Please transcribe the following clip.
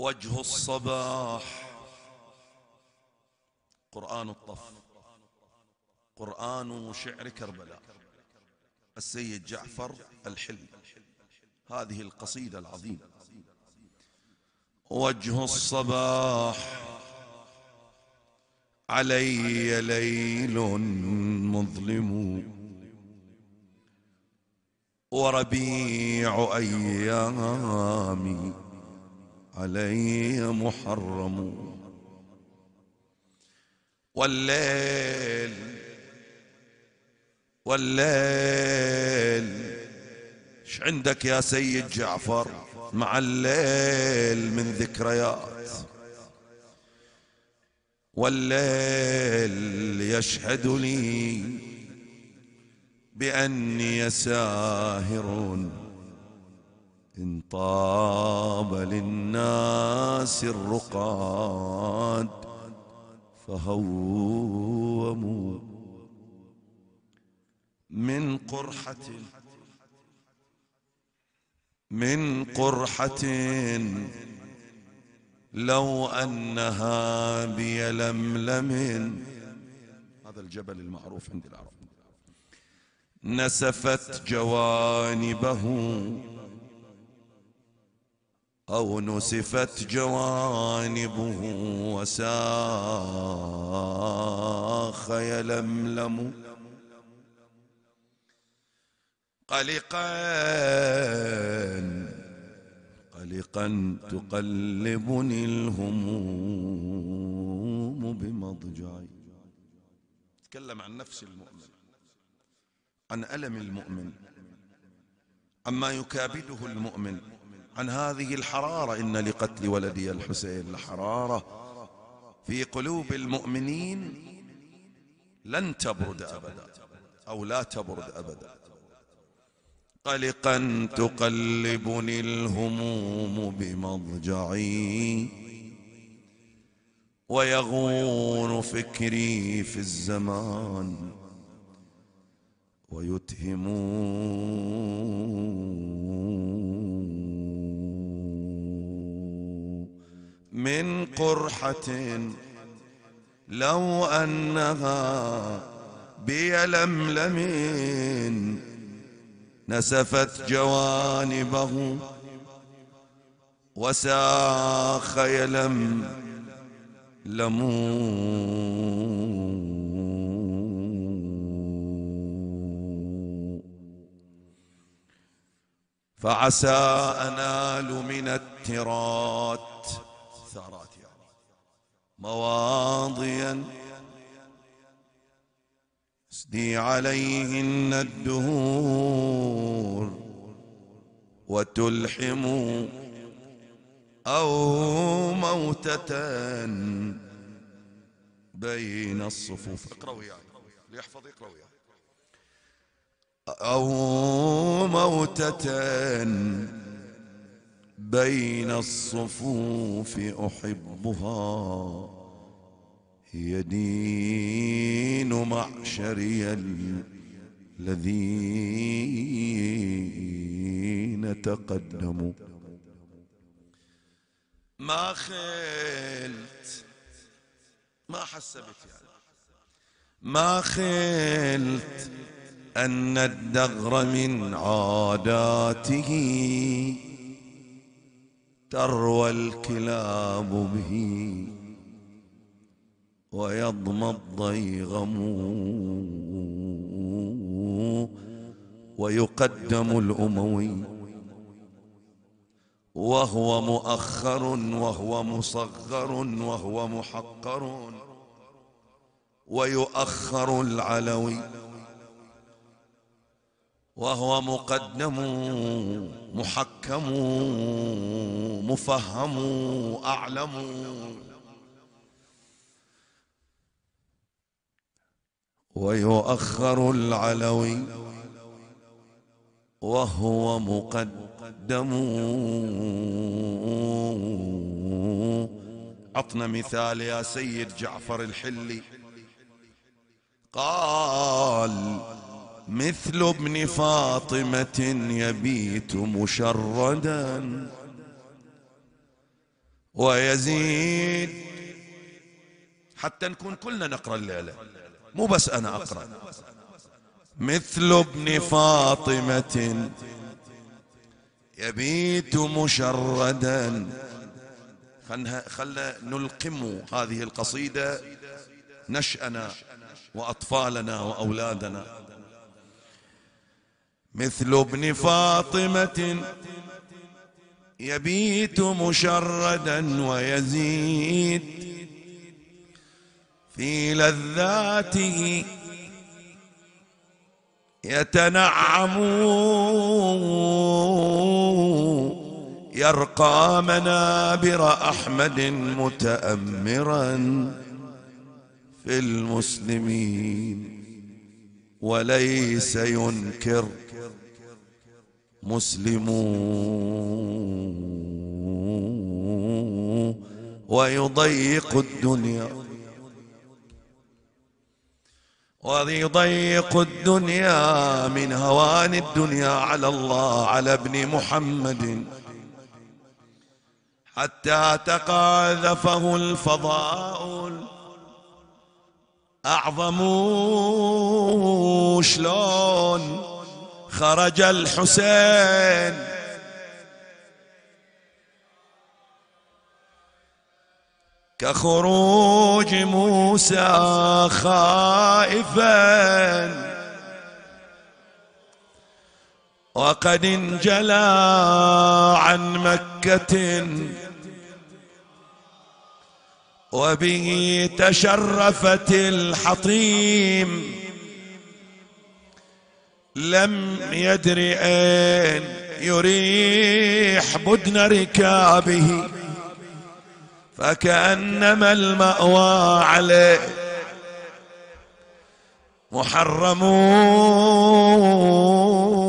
وجه الصباح قرآن الطف قرآن شعر كربلاء السيد جعفر الحلم هذه القصيدة العظيمة وجه الصباح علي ليل مظلم وربيع أيامي علي محرم والليل والليل ايش عندك يا سيد جعفر مع الليل من ذكريات والليل يشهد لي باني ساهر إن طاب للناس الرقاد فهوموا من قرحة من قرحة لو أنها بيلملم هذا الجبل المعروف عند العرب نسفت جوانبه أو نسفت جوانبه وساخ يلملم قلقا قلقا تقلبني الهموم بمضجعي تكلم عن نفس المؤمن عن ألم المؤمن عما يكابده المؤمن عن هذه الحرارة إن لقتل ولدي الحسين لحرارة في قلوب المؤمنين لن تبرد أبدا أو لا تبرد أبدا قلقا تقلبني الهموم بمضجعي ويغور فكري في الزمان ويتهمون من قرحة لو أنها بيلملم نسفت جوانبه وساخ يلم لمون فعسى انال من التراث مواضيا يسدي عليهن الدهور وتلحم أو موتة بين الصفوف اقرأ اقرأوا يعني ليحفظ اقرأوا يعني أو موتة بين الصفوف احبها هي دين معشري الذين تقدموا ما خلت ما حسبت يعني ما خلت أن الدهر من عاداته تروى الكلاب به ويضمى الضيغم ويقدم الأموي وهو مؤخر وهو مصغر وهو محقر ويؤخر العلوي وهو مقدم محكم مفهم أعلم ويؤخر العلوي وهو مقدم عطنا مثال يا سيد جعفر الحلي قال مثل ابن فاطمة يبيت مشردا ويزيد حتى نكون كلنا نقرأ الليلة مو بس أنا أقرأ مثل ابن فاطمة يبيت مشردا خلنا, نلقم هذه القصيدة نشأنا وأطفالنا وأولادنا مثل ابن فاطمة يبيت مشردا ويزيد في لذاته يتنعم يرقى منابر احمد متامرا في المسلمين وليس ينكر مسلم ويضيق الدنيا ويضيق الدنيا من هوان الدنيا على الله على ابن محمد حتى تقاذفه الفضاء أعظمون شلون خرج الحسين كخروج موسى خائفا وقد انجلى عن مكة وبه تشرفت الحطيم لم يدري أين يريح بدن ركابه فكأنما المأوى عليه محرمون